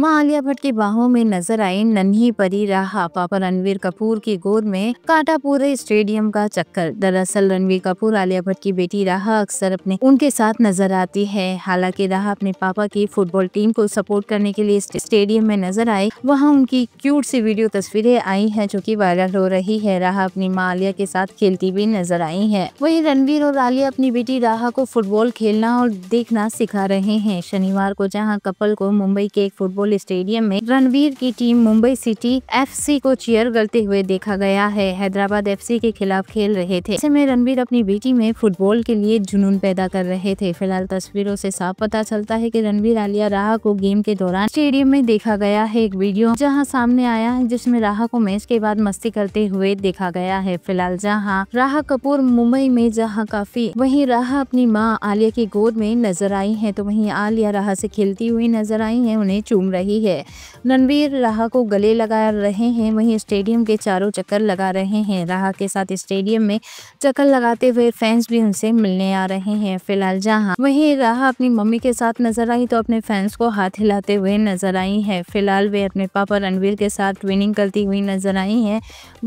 मां आलिया भट्ट की बाहों में नजर आई नन्ही परी रहा पापा रणवीर कपूर की गोद में काटा पूरे स्टेडियम का चक्कर दरअसल रणवीर कपूर आलिया भट्ट की बेटी राहा अक्सर अपने उनके साथ नजर आती है हालांकि राहा अपने पापा की फुटबॉल टीम को सपोर्ट करने के लिए स्टेडियम में नजर आई वहाँ उनकी क्यूट सी वीडियो तस्वीरें आई है जो की वायरल हो रही है राहा अपनी माँ आलिया के साथ खेलती हुई नजर आई है वही रणवीर और आलिया अपनी बेटी राहा को फुटबॉल खेलना और देखना सिखा रहे हैं शनिवार को जहाँ कपल को मुंबई के एक फुटबॉल वॉलीबॉल स्टेडियम में रणवीर की टीम मुंबई सिटी एफसी को चेयर करते हुए देखा गया है हैदराबाद एफसी के खिलाफ खेल रहे थे ऐसे में रणवीर अपनी बेटी में फुटबॉल के लिए जुनून पैदा कर रहे थे फिलहाल तस्वीरों से साफ पता चलता है कि रणवीर आलिया राह को गेम के दौरान स्टेडियम में देखा गया है एक वीडियो जहाँ सामने आया है जिसमे राह को मैच के बाद मस्ती करते हुए देखा गया है फिलहाल जहाँ राह कपूर मुंबई में जहाँ काफी वही राह अपनी माँ आलिया की गोद में नजर आई है तो वही आलिया राह से खेलती हुई नजर आई है उन्हें चूम रही है रणवीर राह को गले लगा रहे हैं वहीं स्टेडियम के चारों चक्कर लगा रहे हैं राह के साथ स्टेडियम में चक्कर लगाते हुए फैंस भी उनसे मिलने आ रहे हैं फिलहाल जहाँ वहीं राह अपनी मम्मी के साथ नजर आई तो अपने फैंस को हाथ हिलाते हुए नजर आई है फिलहाल वे अपने पापा रणवीर के साथ ट्विनिंग करती हुई नजर आई है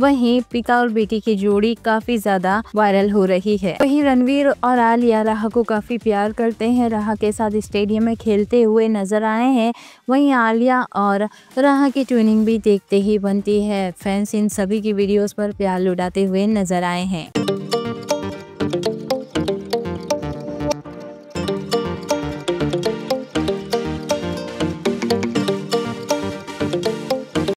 वही पिता और बेटी की जोड़ी काफी ज्यादा वायरल हो रही है वही रणवीर और आलिया राह को काफी प्यार करते हैं राह के साथ स्टेडियम में खेलते हुए नजर आए हैं वहीं आलिया और रहा की ट्यूनिंग भी देखते ही बनती है फैंस इन सभी की वीडियोस पर प्यार लुटाते हुए नजर आए हैं